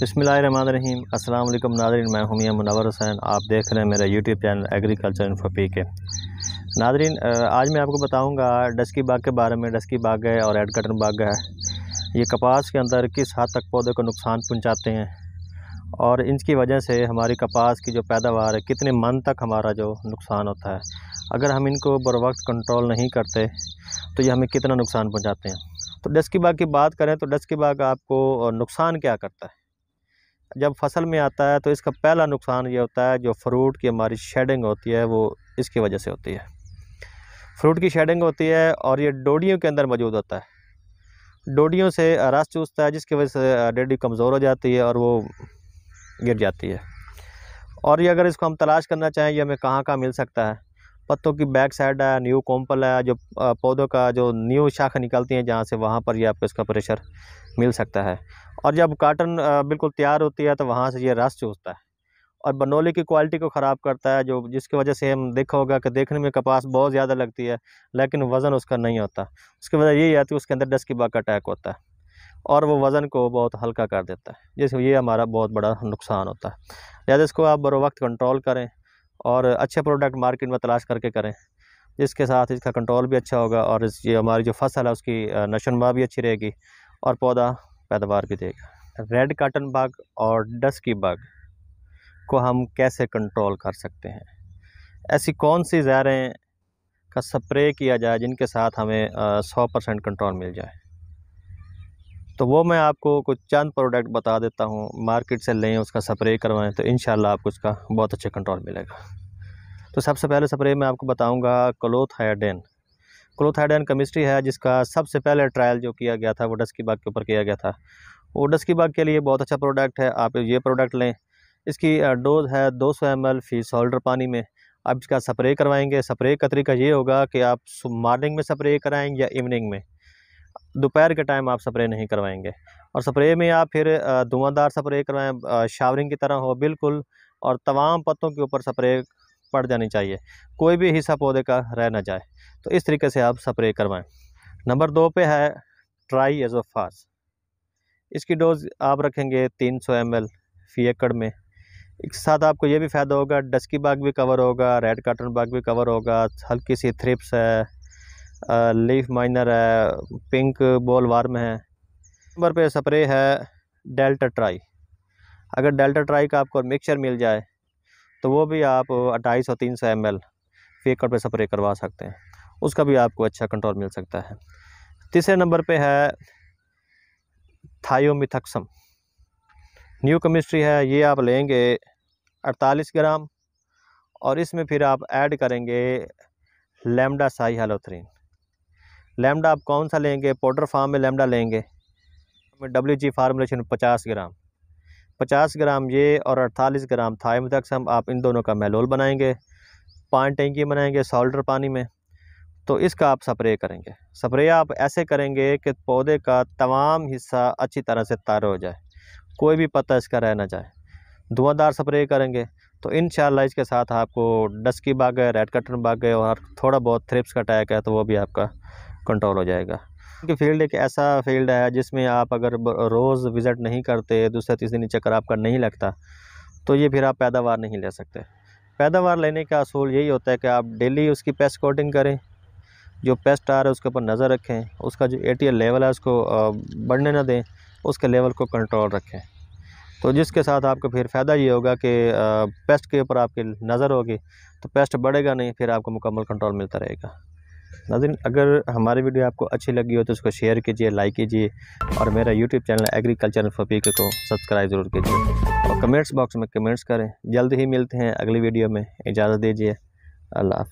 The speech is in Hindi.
बसमीम अल्लाम नादरीन मैं हमिया मुनवर हुसैन आप देख रहे हैं मेरा यूट्यूब चैनल एग्रीकल्चर इन फपी के नादरीन आज मैं आपको बताऊंगा डस्की बाग के बारे में डस्की बाग है और एड कटन बाग है ये कपास के अंदर किस हद तक पौधे को नुकसान पहुंचाते हैं और इनकी वजह से हमारी कपास की जो पैदावार है कितने मन तक हमारा जो नुकसान होता है अगर हम इनको बर वक्त कंट्रोल नहीं करते तो ये हमें कितना नुकसान पहुँचाते हैं तो डस्की बाग की बात करें तो डस्की बाग आपको नुकसान क्या करता है जब फसल में आता है तो इसका पहला नुकसान ये होता है जो फ्रूट की हमारी शेडिंग होती है वो इसकी वजह से होती है फ्रूट की शेडिंग होती है और ये डोडियों के अंदर मौजूद होता है डोडियों से रस चूसता है जिसकी वजह से डेडी कमज़ोर हो जाती है और वो गिर जाती है और ये अगर इसको हम तलाश करना चाहें ये हमें कहाँ कहाँ मिल सकता है पत्तों की बैक साइड है न्यू कॉम्पल है जो पौधों का जो न्यू शाख निकलती है जहाँ से वहाँ पर ये आपको इसका प्रेशर मिल सकता है और जब काटन बिल्कुल तैयार होती है तो वहाँ से ये रस चूसता है और बनोली की क्वालिटी को ख़राब करता है जो जिसकी वजह से हम देखा होगा कि देखने में कपास बहुत ज़्यादा लगती है लेकिन वज़न उसका नहीं होता उसकी वजह यही आती है उसके अंदर डस्ट की बाग का अटैक होता है और वो वज़न को बहुत हल्का कर देता है जिस ये हमारा बहुत बड़ा नुकसान होता है लिहाजा इसको आप बर वक्त कंट्रोल करें और अच्छे प्रोडक्ट मार्केट में तलाश करके करें इसके साथ इसका कंट्रोल भी अच्छा होगा और इस ये हमारी जो फसल है उसकी नशोनमा भी अच्छी रहेगी और पौधा पैदावार भी देगा रेड काटन बाग और डस की बाग को हम कैसे कंट्रोल कर सकते हैं ऐसी कौन सी ज़हरें का स्प्रे किया जाए जिनके साथ हमें सौ परसेंट कंट्रोल मिल जाए तो वो मैं आपको कुछ चंद प्रोडक्ट बता देता हूँ मार्केट से लें उसका स्प्रे करवाएं तो इन आपको उसका बहुत अच्छा कंट्रोल मिलेगा तो सबसे पहले स्प्रे मैं आपको बताऊँगा क्लोथायडेन क्लोथाइडन केमिस्ट्री है जिसका सबसे पहले ट्रायल जो किया गया था वो डस की बाग के ऊपर किया गया था वो डस की बाग के लिए बहुत अच्छा प्रोडक्ट है आप ये प्रोडक्ट लें इसकी डोज है दो सौ एम एल फी सोल्डर पानी में आप इसका स्प्रे करवाएंगे स्प्रे का तरीका ये होगा कि आप मॉर्निंग में स्प्रे कराएँ या इवनिंग में दोपहर के टाइम आप स्प्रे नहीं करवाएंगे और स्प्रे में आप फिर धुआंधार स्प्रे करवाएं शावरिंग की तरह हो बिल्कुल और तमाम पत्तों के ऊपर स्प्रे पड़ जानी चाहिए कोई भी हिस्सा पौधे का रह ना जाए तो इस तरीके से आप स्प्रे करवाएं नंबर दो पे है ट्राई एजोफास इसकी डोज आप रखेंगे तीन सौ एम एल फी एकड़ में एक साथ आपको ये भी फ़ायदा होगा डस्की बाग भी कवर होगा रेड कार्टन बाग भी कवर होगा हल्की सी थ्रिप्स है लीफ माइनर है पिंक बॉल वार्म है नंबर पे स्प्रे है डेल्टा ट्राई अगर डेल्टा ट्राई का आपको मिक्सचर मिल जाए तो वो भी आप अट्ठाईस सौ तीन सौ एम एल फेकड़ पर स्प्रे करवा सकते हैं उसका भी आपको अच्छा कंट्रोल मिल सकता है तीसरे नंबर पे है थायोमिथक्सम न्यू केमिस्ट्री है ये आप लेंगे 48 ग्राम और इसमें फिर आप ऐड करेंगे लेमडा साई हेलोथ्रीन लेमडा आप कौन सा लेंगे पाउडर फार्म में लेमडा लेंगे डब्ल्यू जी फार्मूलेशन पचास ग्राम पचास ग्राम ये और अड़तालीस ग्राम हम आप इन दोनों का महलोल बनाएंगे पानी टेंकी बनाएंगे सॉल्टर पानी में तो इसका आप स्प्रे करेंगे स्प्रे आप ऐसे करेंगे कि पौधे का तमाम हिस्सा अच्छी तरह से तार हो जाए कोई भी पत्ता इसका रह ना जाए धुआंधार स्प्रे करेंगे तो इन इसके साथ आपको डस्की बाग है रेड कटन बाग है और थोड़ा बहुत थ्रिप्स का अटैक है तो वो भी आपका कंट्रोल हो जाएगा क्योंकि फील्ड एक ऐसा फील्ड है जिसमें आप अगर रोज़ विज़िट नहीं करते दूसरे तीसरे चक्कर आपका नहीं लगता तो ये फिर आप पैदावार नहीं ले सकते पैदावार लेने का असूल यही होता है कि आप डेली उसकी पेस्ट कोटिंग करें जो पेस्ट आ रहा है उसके ऊपर नज़र रखें उसका जो ए लेवल है उसको बढ़ने ना दें उसके लेवल को कंट्रोल रखें तो जिसके साथ आपको फिर फ़ायदा ये होगा कि पेस्ट के ऊपर आपकी नज़र होगी तो पेस्ट बढ़ेगा नहीं फिर आपको मुकम्मल कंट्रोल मिलता रहेगा नाजिन अगर हमारी वीडियो आपको अच्छी लगी हो तो उसको शेयर कीजिए लाइक कीजिए और मेरा यूट्यूब चैनल एग्रीकल्चर फपीक को सब्सक्राइब ज़रूर कीजिए और कमेंट्स बॉक्स में कमेंट्स करें जल्द ही मिलते हैं अगली वीडियो में इजाज़त दीजिए अल्लाह